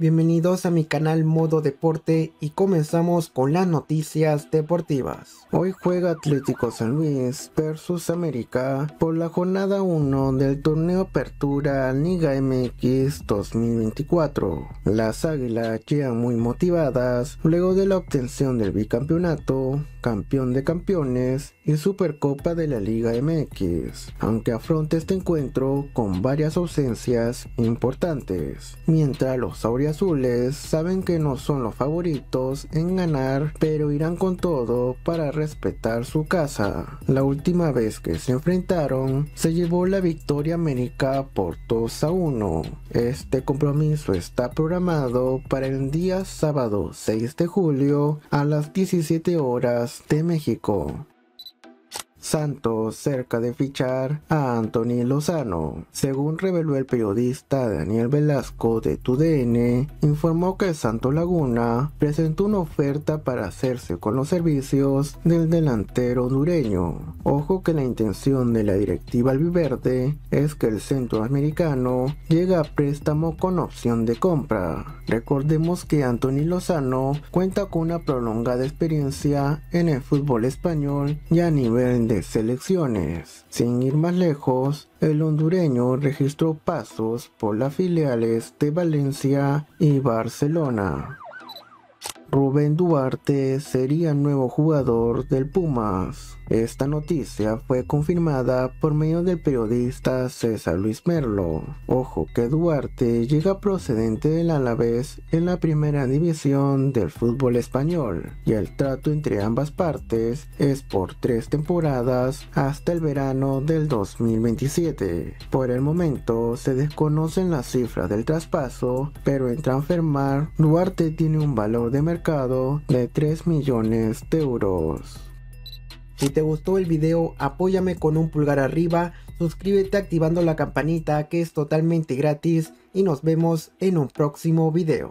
Bienvenidos a mi canal Modo Deporte y comenzamos con las noticias deportivas. Hoy juega Atlético San Luis versus América por la jornada 1 del torneo Apertura Liga MX 2024. Las Águilas llegan muy motivadas luego de la obtención del bicampeonato, campeón de campeones y Supercopa de la Liga MX, aunque afronta este encuentro con varias ausencias importantes, mientras los azules saben que no son los favoritos en ganar, pero irán con todo para respetar su casa. La última vez que se enfrentaron, se llevó la victoria América por 2 a 1. Este compromiso está programado para el día sábado 6 de julio a las 17 horas de México. Santos cerca de fichar a Anthony Lozano. Según reveló el periodista Daniel Velasco de TUDN, informó que Santos Laguna presentó una oferta para hacerse con los servicios del delantero hondureño. Ojo que la intención de la directiva albiverde es que el centroamericano llegue a préstamo con opción de compra. Recordemos que Anthony Lozano cuenta con una prolongada experiencia en el fútbol español y a nivel de selecciones. Sin ir más lejos, el hondureño registró pasos por las filiales de Valencia y Barcelona. Rubén Duarte sería nuevo jugador del Pumas. Esta noticia fue confirmada por medio del periodista César Luis Merlo. Ojo que Duarte llega procedente del Alavés en la primera división del fútbol español y el trato entre ambas partes es por tres temporadas hasta el verano del 2027. Por el momento se desconocen las cifras del traspaso, pero en Transfermar Duarte tiene un valor de mercado de 3 millones de euros. Si te gustó el video, apóyame con un pulgar arriba, suscríbete activando la campanita que es totalmente gratis y nos vemos en un próximo video.